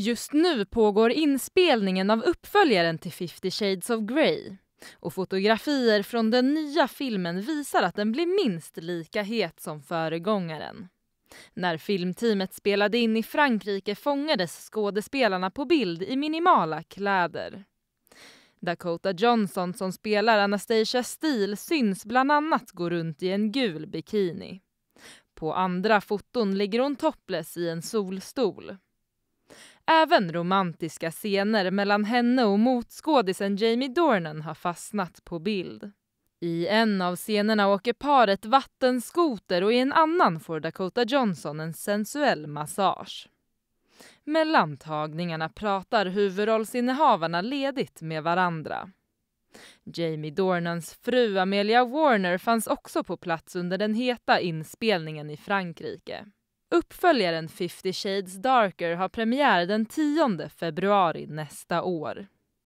Just nu pågår inspelningen av uppföljaren till 50 Shades of Grey. Och fotografier från den nya filmen visar att den blir minst lika het som föregångaren. När filmteamet spelade in i Frankrike fångades skådespelarna på bild i minimala kläder. Dakota Johnson som spelar Anastasia Steele syns bland annat gå runt i en gul bikini. På andra foton ligger hon topless i en solstol. Även romantiska scener mellan henne och motskådisen Jamie Dornan har fastnat på bild. I en av scenerna åker paret vattenskoter och i en annan får Dakota Johnson en sensuell massage. Mellan tagningarna pratar huvudrollsinnehavarna ledigt med varandra. Jamie Dornans fru Amelia Warner fanns också på plats under den heta inspelningen i Frankrike. Uppföljaren 50 shades darker har premiär den 10 februari nästa år.